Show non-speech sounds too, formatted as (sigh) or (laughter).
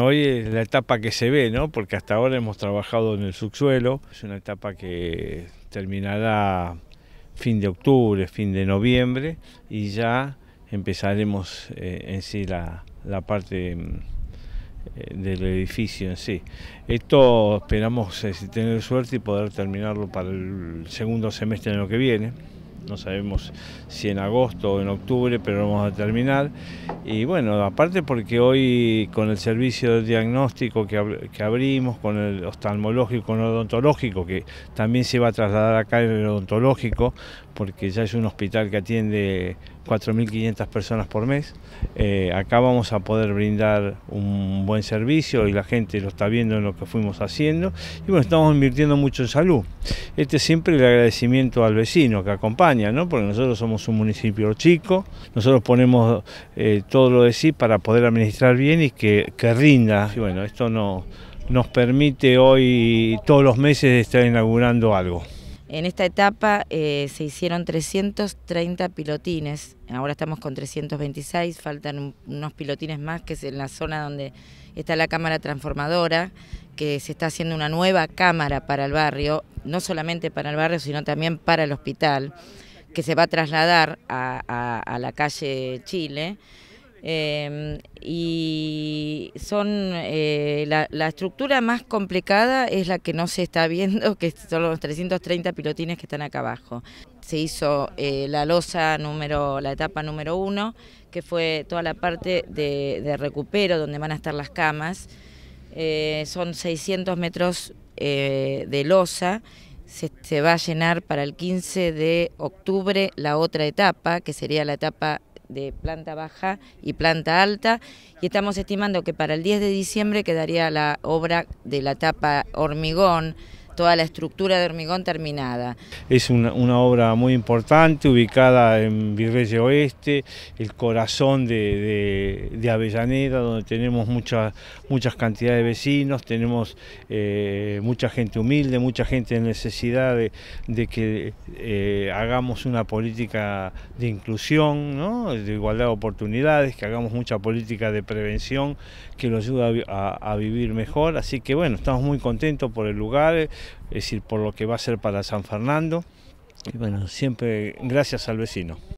Hoy es la etapa que se ve, ¿no? porque hasta ahora hemos trabajado en el subsuelo, es una etapa que terminará fin de octubre, fin de noviembre y ya empezaremos eh, en sí la, parte mm, eh, del edificio en sí. Esto esperamos eh, tener suerte y poder terminarlo para el segundo semestre de lo que viene no sabemos si en agosto o en octubre, pero vamos a terminar. Y bueno, aparte porque hoy con el servicio de diagnóstico que, abrimos, con el oftalmológico, con el odontológico, que también se va a trasladar acá el odontológico, porque ya es un hospital que atiende 4.500 personas por mes. Eh, acá vamos a poder brindar un buen servicio y la gente lo está viendo en lo que fuimos haciendo. Y bueno, estamos invirtiendo mucho en salud. Este es siempre el agradecimiento al vecino que acompaña, ¿no? porque nosotros somos un municipio chico, nosotros ponemos eh, todo lo de sí para poder administrar bien y que, que rinda. Y bueno, esto no, nos permite hoy todos los meses estar inaugurando algo. En esta etapa eh, se hicieron 330 pilotines, ahora estamos con 326, faltan unos pilotines más que es en la zona donde está la cámara transformadora, que se está haciendo una nueva cámara para el barrio, no solamente para el barrio, sino también para el hospital, que se va a trasladar a la calle Chile. Em, y son eh, la, estructura más complicada es la que no se está viendo, (laughs) que son los 330 pilotines que están acá abajo. Se hizo eh, la losa número, la etapa número uno, que fue toda la parte de, recupero donde van a estar las camas. Eh, son 600 metros de losa se, se, va a llenar para el 15 de octubre la otra etapa, que sería la etapa de planta baja y planta alta y estamos estimando que para el 10 de diciembre quedaría la obra de la tapa hormigón toda la estructura de hormigón terminada. Es una, obra muy importante, ubicada en Virrey Oeste, el corazón de, Avellaneda, donde tenemos muchas, muchas cantidades de vecinos, tenemos eh, mucha gente humilde, mucha gente en necesidad de, que eh, hagamos una política de inclusión, de igualdad de oportunidades, que hagamos mucha política de prevención que lo ayude a vivir mejor. Así que bueno, estamos muy contentos por el lugar es decir, por lo que va a ser para San Fernando. Y bueno, siempre gracias al vecino.